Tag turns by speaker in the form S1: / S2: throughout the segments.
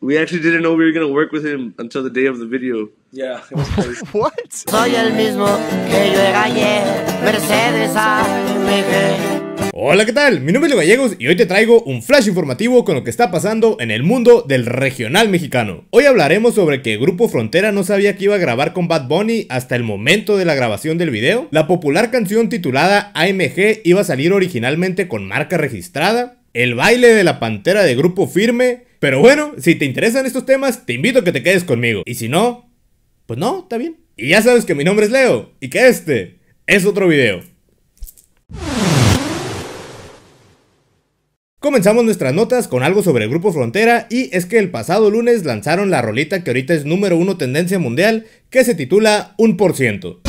S1: We actually didn't know we were gonna work with him until the day of the video. Yeah, What? Soy mismo Mercedes Hola, ¿qué tal? Mi nombre es Gallegos y hoy te traigo un flash informativo con lo que está pasando en el mundo del regional mexicano. Hoy hablaremos sobre que Grupo Frontera no sabía que iba a grabar con Bad Bunny hasta el momento de la grabación del video. La popular canción titulada AMG iba a salir originalmente con marca registrada el baile de la pantera de grupo firme. Pero bueno, si te interesan estos temas, te invito a que te quedes conmigo. Y si no, pues no, está bien. Y ya sabes que mi nombre es Leo y que este es otro video. Comenzamos nuestras notas con algo sobre el Grupo Frontera y es que el pasado lunes lanzaron la rolita que ahorita es número uno tendencia mundial que se titula 1%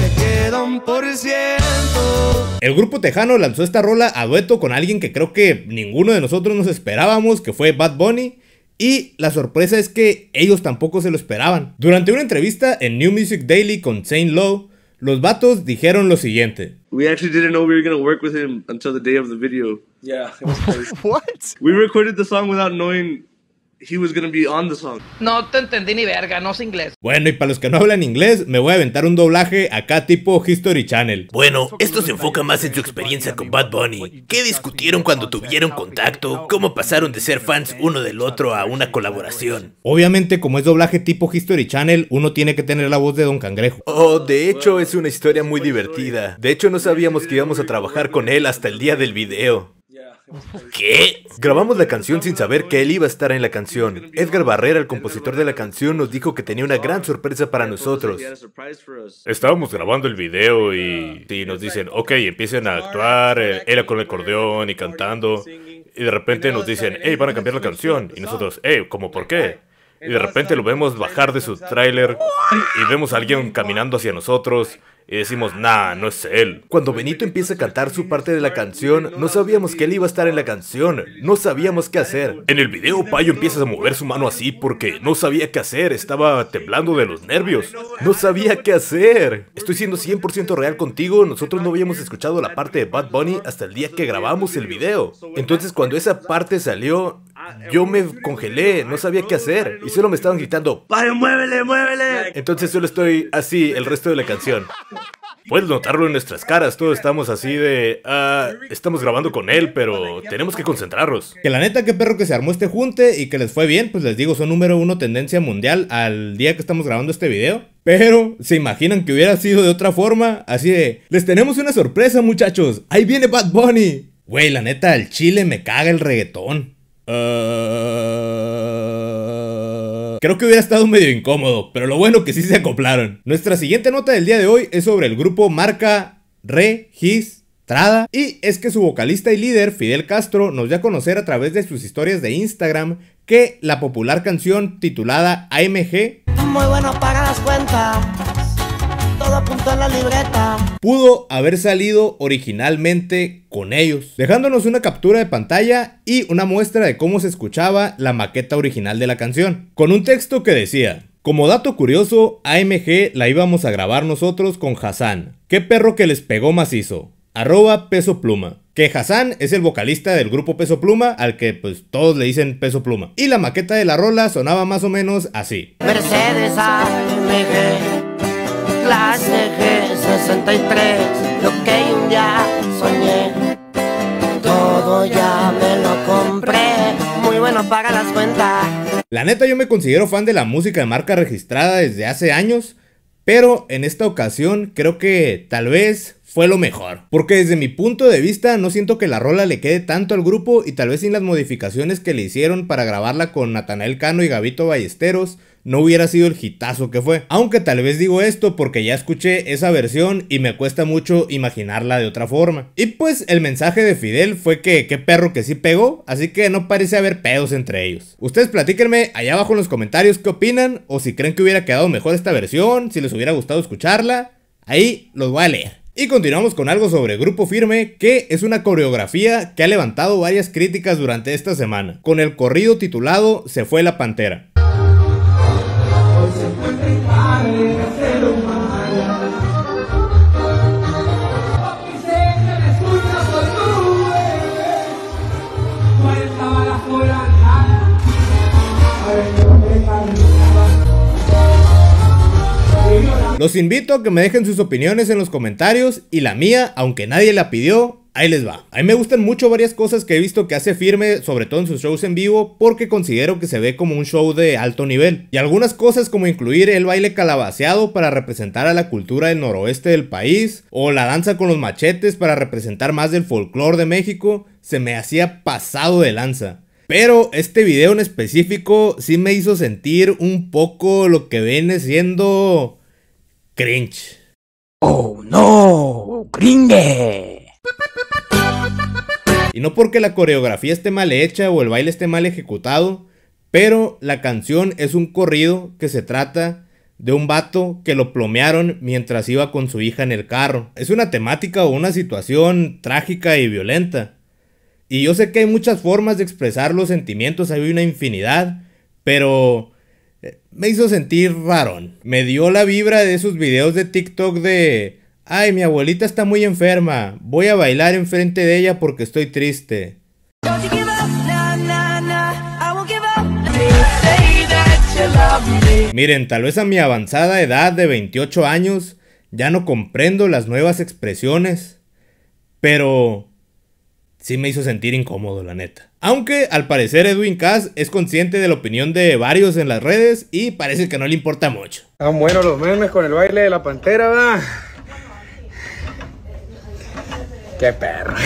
S1: por ciento. El grupo tejano lanzó esta rola a dueto con alguien que creo que ninguno de nosotros nos esperábamos, que fue Bad Bunny. Y la sorpresa es que ellos tampoco se lo esperaban. Durante una entrevista en New Music Daily con Saint Lowe, los vatos dijeron lo siguiente. We actually didn't know we were going to work with him until the day of the video. Yeah, What? We recorded the song without knowing no te entendí ni verga, no es inglés. Bueno, y para los que no hablan inglés, me voy a aventar un doblaje acá tipo History Channel. Bueno, esto se enfoca más en su experiencia con Bad Bunny. ¿Qué discutieron cuando tuvieron contacto? ¿Cómo pasaron de ser fans uno del otro a una colaboración? Obviamente, como es doblaje tipo History Channel, uno tiene que tener la voz de Don Cangrejo. Oh, de hecho es una historia muy divertida. De hecho no sabíamos que íbamos a trabajar con él hasta el día del video. ¿Qué? Grabamos la canción sin saber que él iba a estar en la canción. Edgar Barrera, el compositor de la canción, nos dijo que tenía una gran sorpresa para nosotros. Estábamos grabando el video y, nos dicen, ok, empiecen a actuar, eh, él con el acordeón y cantando. Y de repente nos dicen, hey, van a cambiar la canción. Y nosotros, hey, ¿cómo por qué? Y de repente lo vemos bajar de su tráiler y vemos a alguien caminando hacia nosotros y decimos, nah, no es él. Cuando Benito empieza a cantar su parte de la canción, no sabíamos que él iba a estar en la canción, no sabíamos qué hacer. En el video, Payo empieza a mover su mano así porque no sabía qué hacer, estaba temblando de los nervios. No sabía qué hacer. Estoy siendo 100% real contigo, nosotros no habíamos escuchado la parte de Bad Bunny hasta el día que grabamos el video. Entonces cuando esa parte salió, Ah, Yo me congelé, no sabía qué hacer y solo me estaban gritando, ¡Pare, muévele, muévele! Entonces solo estoy así el resto de la canción. Puedes notarlo en nuestras caras, todos estamos así de... ah... estamos grabando con él, pero tenemos que concentrarnos. Que la neta, qué perro que se armó este junte y que les fue bien, pues les digo, son número uno tendencia mundial al día que estamos grabando este video. Pero, ¿se imaginan que hubiera sido de otra forma? Así de... Les tenemos una sorpresa, muchachos. Ahí viene Bad Bunny. Güey, la neta, al chile me caga el reggaetón. Eh, creo que hubiera estado medio incómodo, pero lo bueno que sí se acoplaron. Nuestra siguiente nota del día de hoy es sobre el grupo marca Registrada Trada. Y es que su vocalista y líder, Fidel Castro, nos dio a conocer a través de sus historias de Instagram que la popular canción titulada AMG. Muy bueno pagadas las cuentas la libreta. Pudo haber salido originalmente con ellos, dejándonos una captura de pantalla y una muestra de cómo se escuchaba la maqueta original de la canción, con un texto que decía, como dato curioso, AMG la íbamos a grabar nosotros con Hassan, qué perro que les pegó macizo, arroba peso pluma. Que Hassan es el vocalista del grupo Peso Pluma, al que pues todos le dicen Peso Pluma. Y la maqueta de la rola sonaba más o menos así. Mercedes AMG. La neta yo me considero fan de la música de marca registrada desde hace años, pero en esta ocasión creo que tal vez fue lo mejor. Porque desde mi punto de vista no siento que la rola le quede tanto al grupo y tal vez sin las modificaciones que le hicieron para grabarla con Natanael Cano y Gabito Ballesteros, no hubiera sido el hitazo que fue. Aunque tal vez digo esto porque ya escuché esa versión y me cuesta mucho imaginarla de otra forma. Y pues el mensaje de Fidel fue que qué perro que sí pegó, así que no parece haber pedos entre ellos. Ustedes platíquenme allá abajo en los comentarios qué opinan o si creen que hubiera quedado mejor esta versión, si les hubiera gustado escucharla. Ahí los voy a leer. Y continuamos con algo sobre Grupo Firme, que es una coreografía que ha levantado varias críticas durante esta semana, con el corrido titulado Se fue la pantera. Los invito a que me dejen sus opiniones en los comentarios y la mía, aunque nadie la pidió, Ahí les va. A mí me gustan mucho varias cosas que he visto que hace firme, sobre todo en sus shows en vivo, porque considero que se ve como un show de alto nivel. Y algunas cosas como incluir el baile calabaceado para representar a la cultura del noroeste del país, o la danza con los machetes para representar más del folclore de México, se me hacía pasado de lanza. Pero este video en específico sí me hizo sentir un poco lo que viene siendo Cringe. ¡Oh no! ¡Cringe! Y no porque la coreografía esté mal hecha o el baile esté mal ejecutado, pero la canción es un corrido que se trata de un vato que lo plomearon mientras iba con su hija en el carro. Es una temática o una situación trágica y violenta. Y yo sé que hay muchas formas de expresar los sentimientos, hay una infinidad, pero me hizo sentir varón. Me dio la vibra de esos videos de TikTok de... Ay, mi abuelita está muy enferma. Voy a bailar enfrente de ella porque estoy triste. Miren, tal vez a mi avanzada edad de 28 años ya no comprendo las nuevas expresiones, pero sí me hizo sentir incómodo, la neta. Aunque al parecer Edwin Cass es consciente de la opinión de varios en las redes y parece que no le importa mucho. Están buenos los memes con el baile de la pantera, ¿verdad? Qué perro.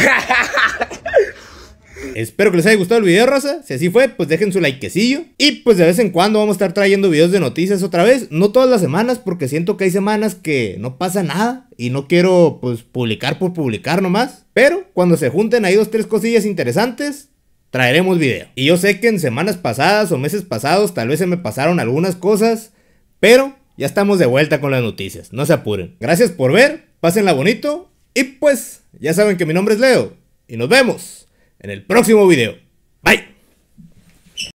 S1: Espero que les haya gustado el video, raza. Si así fue, pues dejen su likecillo. Y pues de vez en cuando vamos a estar trayendo videos de noticias otra vez. No todas las semanas, porque siento que hay semanas que no pasa nada y no quiero pues publicar por publicar nomás. Pero cuando se junten ahí dos, tres cosillas interesantes, traeremos video. Y yo sé que en semanas pasadas o meses pasados tal vez se me pasaron algunas cosas, pero ya estamos de vuelta con las noticias, no se apuren. Gracias por ver, pásenla bonito y pues ya saben que mi nombre es Leo y nos vemos en el próximo video. Bye.